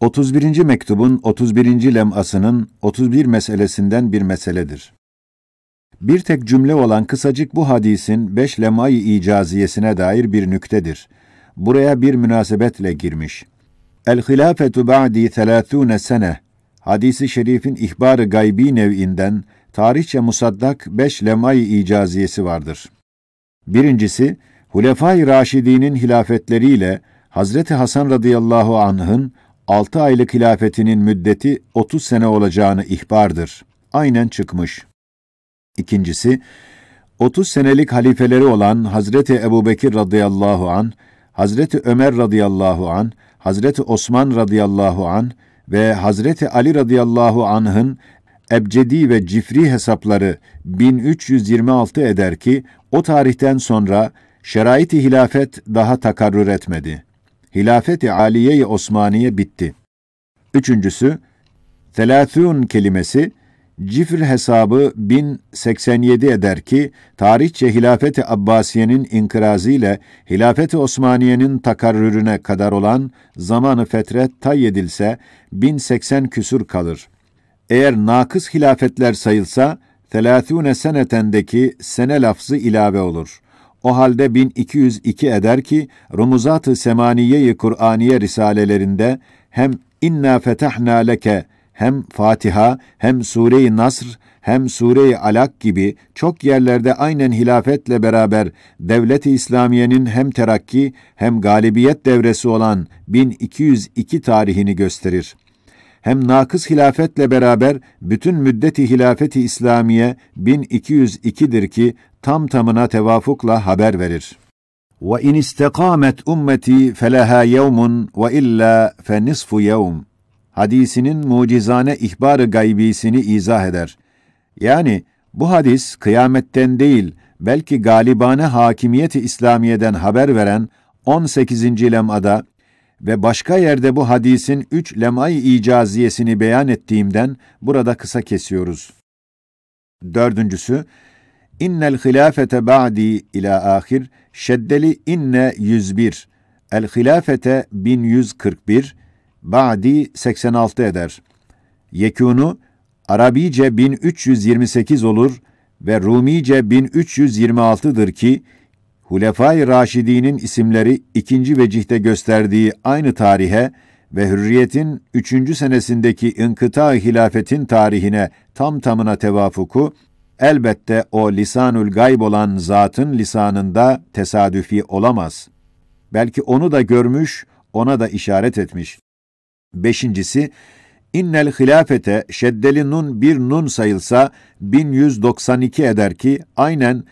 31. mektubun 31. lemasının 31 meselesinden bir meseledir. Bir tek cümle olan kısacık bu hadisin 5 lemayı icaziyesine dair bir nüktedir. Buraya bir münasebetle girmiş. El hilafetu ba'di 30 sene hadisi şerifin ihbarı gaybi nev'inden tarihçe musaddak 5 lemayı icaziyesi vardır. Birincisi, Hulefai Raşidi'nin hilafetleriyle Hazreti Hasan radıyallahu anh'ın 6 aylık hilafetinin müddeti 30 sene olacağını ihbardır. Aynen çıkmış. İkincisi, 30 senelik halifeleri olan Hazreti Ebubekir radıyallahu an, Hazreti Ömer radıyallahu an, Hazreti Osman radıyallahu an ve Hazreti Ali radıyallahu anh'ın ebcedi ve cifri hesapları 1326 eder ki o tarihten sonra şerait-i hilafet daha takarrür etmedi. Hilafeti Aliye-i Osmaniye bitti. Üçüncüsü, telâthûn kelimesi, cifr hesabı 1087 eder ki, tarihçe Hilafeti Abbasiye'nin inkırazı Hilafeti Osmaniye'nin takarrürüne kadar olan zamanı fetret tay edilse 1080 küsur kalır. Eğer nakıs hilafetler sayılsa, 30 senetendeki sene lafzı ilave olur. O halde 1202 eder ki Rumuzat-ı Semaniye-i Kur'aniye risalelerinde hem İnna fetahna leke hem Fatiha hem Sure-i Nasr hem Sure-i Alak gibi çok yerlerde aynen hilafetle beraber Devlet-i İslamiye'nin hem terakki hem galibiyet devresi olan 1202 tarihini gösterir. Hem nakıs hilafetle beraber bütün müddeti hilafeti İslamiye 1202'dir ki tam tamına tevafukla haber verir. Ve in istekamet ummeti felaha yevmun ve illa fe nisfu yevm. Hadisinin mucizane ihbar-ı gaybisini izah eder. Yani bu hadis kıyametten değil, belki galibane hakimiyeti İslamiye'den haber veren 18. lem'ada ve başka yerde bu hadisin üç lemay icaziyesini beyan ettiğimden burada kısa kesiyoruz. Dördüncüsü, İnnel hilafete ba'di ila ahir şeddeli inne 101. El hilafete 1141 ba'di 86 eder. Yekunu Arabice 1328 olur ve Rumice 1326'dır ki Hulefai Raşidi'nin isimleri ikinci vecihte gösterdiği aynı tarihe ve hürriyetin üçüncü senesindeki inkıta hilafetin tarihine tam tamına tevafuku elbette o lisanül gayb olan zatın lisanında tesadüfi olamaz. Belki onu da görmüş, ona da işaret etmiş. Beşincisi, innel hilafete şeddeli nun bir nun sayılsa 1192 eder ki aynen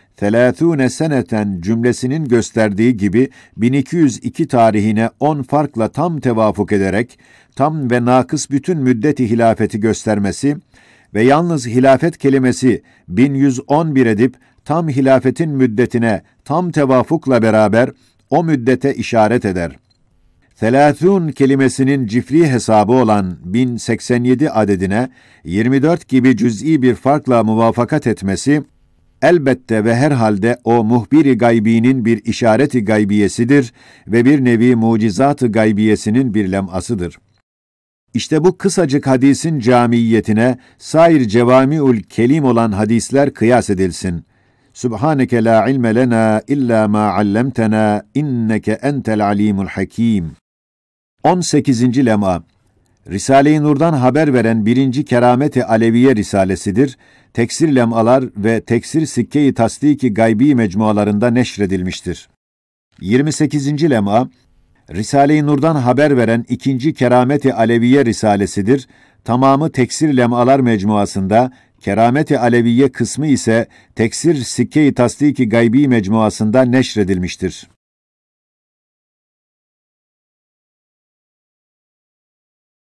30 seneten cümlesinin gösterdiği gibi 1202 tarihine 10 farkla tam tevafuk ederek tam ve nakıs bütün müddeti hilafeti göstermesi ve yalnız hilafet kelimesi 1111 edip tam hilafetin müddetine tam tevafukla beraber o müddete işaret eder. Selâthûn kelimesinin cifri hesabı olan 1087 adedine 24 gibi cüz'i bir farkla muvafakat etmesi, elbette ve herhalde o muhbir-i gaybinin bir işareti gaybiyesidir ve bir nevi mucizat-ı gaybiyesinin bir lemasıdır. İşte bu kısacık hadisin camiyetine sair cevamiül kelim olan hadisler kıyas edilsin. Subhaneke la ilme lena illa ma allamtena inneke entel alimul hakim. 18. lema Risale-i Nur'dan haber veren birinci kerameti Aleviye Risalesidir. Teksir lemalar ve teksir sikke-i tasdiki gaybi mecmualarında neşredilmiştir. 28. lema Risale-i Nur'dan haber veren ikinci Kerameti Aleviye Risalesidir. Tamamı teksir lemalar mecmuasında, Kerameti Aleviye kısmı ise teksir Sikke-i Tasdiki Gaybi mecmuasında neşredilmiştir.